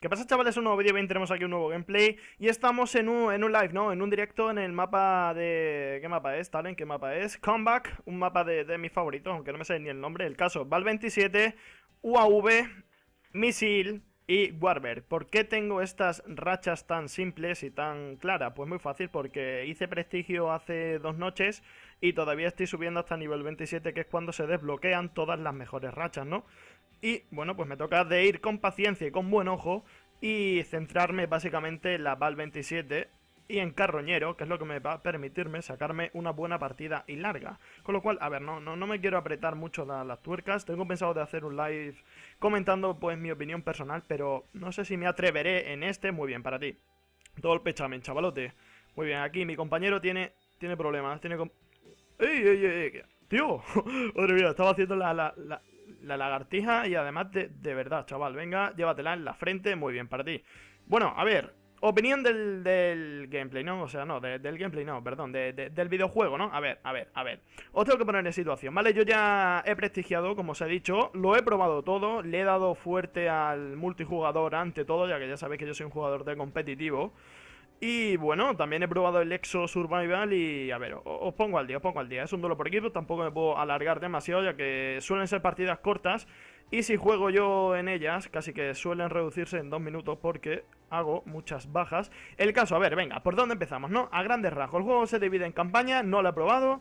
¿Qué pasa chavales? Un nuevo vídeo, bien tenemos aquí un nuevo gameplay Y estamos en un, live, ¿no? En un directo en el mapa de... ¿Qué mapa es? ¿Talen? ¿Qué mapa es? Comeback, un mapa de, de mis favoritos, aunque no me sé ni el nombre El caso, Val 27, UAV, Misil y Warber. ¿Por qué tengo estas rachas tan simples y tan claras? Pues muy fácil, porque hice prestigio hace dos noches y todavía estoy subiendo hasta nivel 27, que es cuando se desbloquean todas las mejores rachas, ¿no? Y bueno, pues me toca de ir con paciencia y con buen ojo y centrarme básicamente en la Val 27 y en carroñero, que es lo que me va a permitirme sacarme una buena partida y larga. Con lo cual, a ver, no, no, me quiero apretar mucho las tuercas, tengo pensado de hacer un live comentando pues mi opinión personal, pero no sé si me atreveré en este, muy bien, para ti. Todo el pechamen, chavalote. Muy bien, aquí mi compañero tiene, tiene problemas, tiene... ey, ey! ¡Tío! Madre mía, estaba haciendo la, lagartija y además de, verdad, chaval, venga, llévatela en la frente, muy bien para ti. Bueno, a ver, opinión del, del, gameplay, ¿no? O sea, no, del gameplay, no, perdón, del videojuego, ¿no? A ver, a ver, a ver. Os tengo que poner en situación, ¿vale? Yo ya he prestigiado, como os he dicho, lo he probado todo, le he dado fuerte al multijugador ante todo, ya que ya sabéis que yo soy un jugador de competitivo. Y bueno, también he probado el Exo Survival y a ver, os, os pongo al día, os pongo al día. Es un duelo por equipo, tampoco me puedo alargar demasiado ya que suelen ser partidas cortas y si juego yo en ellas, casi que suelen reducirse en dos minutos porque hago muchas bajas. El caso, a ver, venga, ¿por dónde empezamos, no? A grandes rasgos, el juego se divide en campaña, no lo he probado.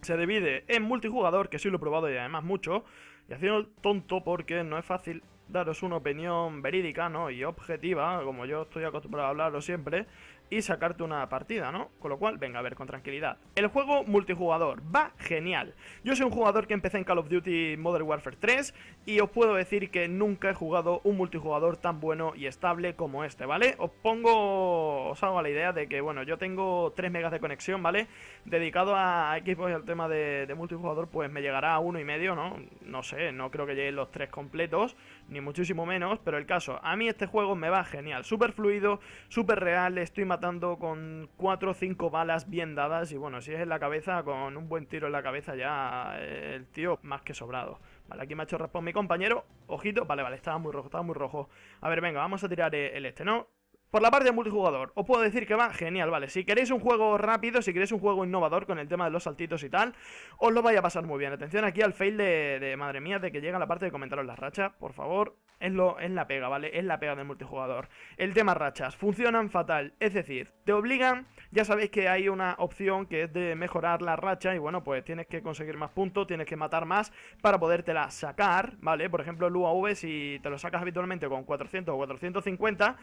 Se divide en multijugador, que sí lo he probado y además mucho. Y haciendo tonto porque no es fácil daros una opinión verídica, ¿no? Y objetiva, como yo estoy acostumbrado a hablarlo siempre y sacarte una partida, ¿no? Con lo cual, venga, a ver, con tranquilidad. El juego multijugador va genial. Yo soy un jugador que empecé en Call of Duty Modern Warfare 3 y os puedo decir que nunca he jugado un multijugador tan bueno y estable como este, ¿vale? Os pongo, os hago la idea de que, bueno, yo tengo 3 megas de conexión, ¿vale? Dedicado a equipos y al tema de, multijugador, pues me llegará a uno y medio, ¿no? No sé, no creo que lleguen los 3 completos, ni muchísimo menos, pero el caso, a mí este juego me va genial, súper fluido, súper real, estoy matando con 4 o 5 balas bien dadas y bueno, si es en la cabeza, con un buen tiro en la cabeza ya eh, el tío más que sobrado. Vale, aquí me ha hecho mi compañero. Ojito, vale, vale, estaba muy rojo, estaba muy rojo. A ver, venga, vamos a tirar eh, el este, ¿no? Por la parte de multijugador, os puedo decir que va genial, vale. Si queréis un juego rápido, si queréis un juego innovador con el tema de los saltitos y tal, os lo vaya a pasar muy bien. Atención aquí al fail de, madre mía, de que llega la parte de comentaros las rachas, por favor. Es, lo, es la pega, ¿vale? Es la pega del multijugador. El tema rachas, funcionan fatal. Es decir, te obligan, ya sabéis que hay una opción que es de mejorar la racha y bueno, pues tienes que conseguir más puntos, tienes que matar más para podértela sacar, ¿vale? Por ejemplo, el UAV, si te lo sacas habitualmente con 400 o 450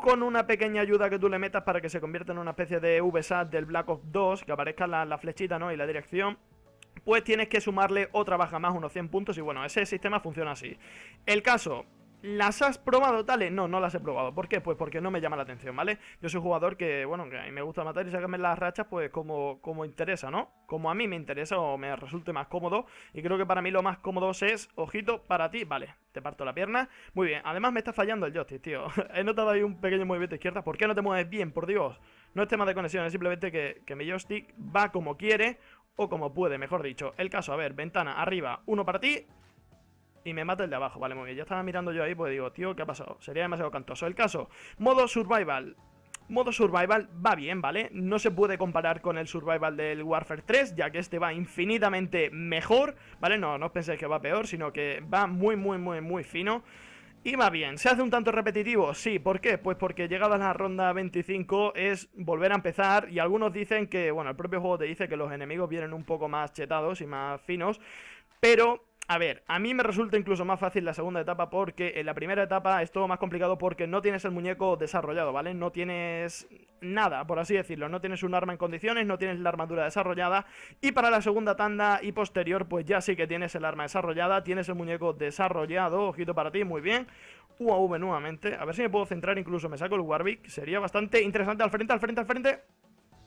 con una pequeña ayuda que tú le metas para que se convierta en una especie de VSAT del Black Ops 2, que aparezca la, flechita ¿no? y la dirección, pues tienes que sumarle otra baja más, unos 100 puntos, y bueno, ese sistema funciona así. El caso, ¿Las has probado, Tales? No, no las he probado. ¿Por qué? Pues porque no me llama la atención, ¿vale? Yo soy un jugador que, bueno, que a mí me gusta matar y sacarme las rachas, pues como, como interesa, ¿no? Como a mí me interesa o me resulte más cómodo. Y creo que para mí lo más cómodo es, ojito, para ti, vale, te parto la pierna. Muy bien, además me está fallando el joystick, tío. he notado ahí un pequeño movimiento izquierda. ¿Por qué no te mueves bien, por Dios? No es tema de conexión, es simplemente que, que mi joystick va como quiere o como puede, mejor dicho. El caso, a ver, ventana arriba, uno para ti, y me mata el de abajo. Vale, muy bien. Ya estaba mirando yo ahí, pues digo, tío, ¿qué ha pasado? Sería demasiado cantoso. El caso, modo survival. Modo survival va bien, ¿vale? No se puede comparar con el survival del Warfare 3, ya que este va infinitamente mejor, ¿vale? No, no os penséis que va peor, sino que va muy, muy, muy, muy fino. Y va bien, ¿se hace un tanto repetitivo? Sí, ¿por qué? Pues porque llegada a la ronda 25 es volver a empezar y algunos dicen que, bueno, el propio juego te dice que los enemigos vienen un poco más chetados y más finos, pero a ver, a mí me resulta incluso más fácil la segunda etapa porque en la primera etapa es todo más complicado porque no tienes el muñeco desarrollado, ¿vale? No tienes nada, por así decirlo. No tienes un arma en condiciones, no tienes la armadura desarrollada. Y para la segunda tanda y posterior, pues ya sí que tienes el arma desarrollada, tienes el muñeco desarrollado. Ojito para ti, muy bien. UAV nuevamente. A ver si me puedo centrar, incluso me saco el Warwick. Sería bastante interesante al frente, al frente, al frente.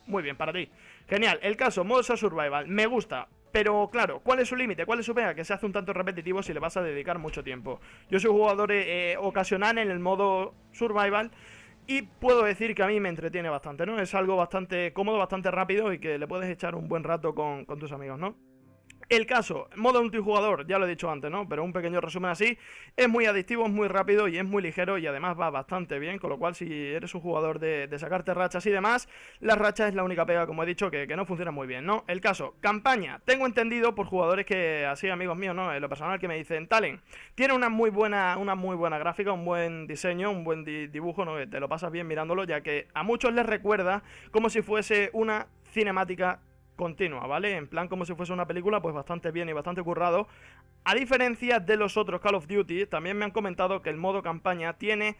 Muy bien, para ti. Genial. El caso, modo Survival. Me gusta. Pero claro, ¿cuál es su límite? ¿Cuál es su pega? Que se hace un tanto repetitivo si le vas a dedicar mucho tiempo. Yo soy jugador eh, eh, ocasional en el modo survival. Y puedo decir que a mí me entretiene bastante, ¿no? Es algo bastante cómodo, bastante rápido y que le puedes echar un buen rato con tus amigos, ¿no? El caso, modo multijugador, ya lo he dicho antes, ¿no? Pero un pequeño resumen así, es muy adictivo, es muy rápido y es muy ligero y además va bastante bien, con lo cual si eres un jugador de, sacarte rachas y demás, la racha es la única pega, como he dicho, que, no funciona muy bien, ¿no? El caso, campaña, tengo entendido por jugadores que, así amigos míos, ¿no? En lo personal que me dicen, Talen, tiene una muy buena, una muy buena gráfica, un buen diseño, un buen dibujo, ¿no? te lo pasas bien mirándolo, ya que a muchos les recuerda como si fuese una cinemática continua, ¿vale? En plan como si fuese una película, pues bastante bien y bastante currado. A diferencia de los otros Call of Duty, también me han comentado que el modo campaña tiene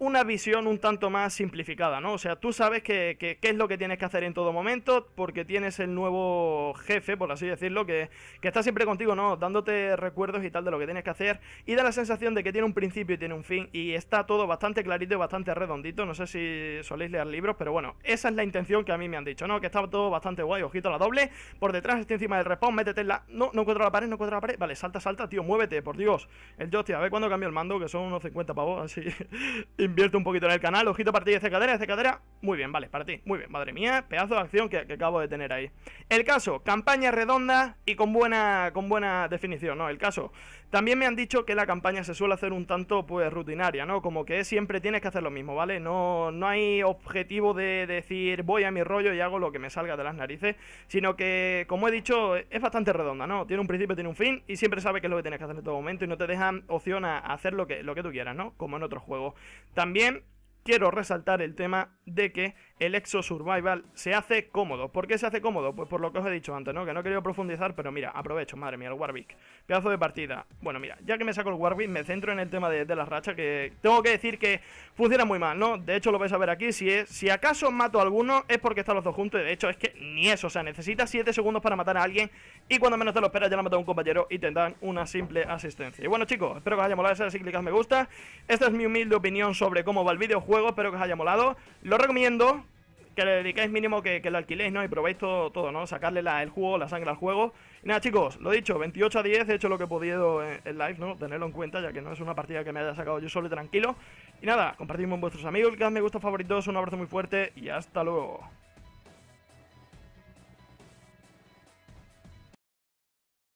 una visión un tanto más simplificada, ¿no? O sea, tú sabes qué que, es lo que tienes que hacer en todo momento porque tienes el nuevo jefe, por así decirlo, que, está siempre contigo, ¿no? Dándote recuerdos y tal de lo que tienes que hacer y da la sensación de que tiene un principio y tiene un fin y está todo bastante clarito y bastante redondito. No sé si soléis leer libros, pero bueno, esa es la intención que a mí me han dicho, ¿no? Que está todo bastante guay, ojito a la doble, por detrás, está encima del respawn, métete en la... No, no encuentro la pared, no encuentro la pared. Vale, salta, salta, tío, muévete, por Dios. El joystick, a ver cuándo cambio el mando, que son unos 50 pavos, así... Invierto un poquito en el canal. Ojito ti, de cadera, de cadera. Muy bien, vale, para ti. Muy bien, madre mía. Pedazo de acción que, acabo de tener ahí. El caso, campaña redonda y con buena, con buena definición, ¿no? El caso, también me han dicho que la campaña se suele hacer un tanto pues rutinaria, ¿no? Como que siempre tienes que hacer lo mismo, ¿vale? No, no hay objetivo de decir voy a mi rollo y hago lo que me salga de las narices, sino que, como he dicho, es bastante redonda, ¿no? Tiene un principio, tiene un fin y siempre sabe qué es lo que tienes que hacer en todo momento y no te dejan opción a hacer lo que, lo que tú quieras, ¿no? Como en otros juegos. También quiero resaltar el tema de que el Exo Survival se hace cómodo. ¿Por qué se hace cómodo? Pues por lo que os he dicho antes, ¿no? Que no he querido profundizar, pero mira, aprovecho, madre mía, el Warwick. Pedazo de partida. Bueno, mira, ya que me saco el Warwick, me centro en el tema de, la racha, que tengo que decir que funciona muy mal, ¿no? De hecho, lo vais a ver aquí, si si acaso mato a alguno, es porque están los dos juntos, de hecho es que ni eso, o sea, necesitas 7 segundos para matar a alguien, y cuando menos te lo esperas ya lo ha matado un compañero y te dan una simple asistencia. Y bueno, chicos, espero que os haya molado, si clicas me gusta. Esta es mi humilde opinión sobre cómo va el videojuego, espero que os haya molado. Lo recomiendo que le dediquéis mínimo que, le lo alquiléis, ¿no? Y probéis todo, ¿no? Sacarle el juego, la sangre al juego. Y nada, chicos, lo dicho, 28 a 10, he hecho lo que he podido en, live, ¿no? Tenerlo en cuenta, ya que no es una partida que me haya sacado yo solo y tranquilo. Y nada, compartidme con vuestros amigos, que me gusta, favoritos, un abrazo muy fuerte y hasta luego.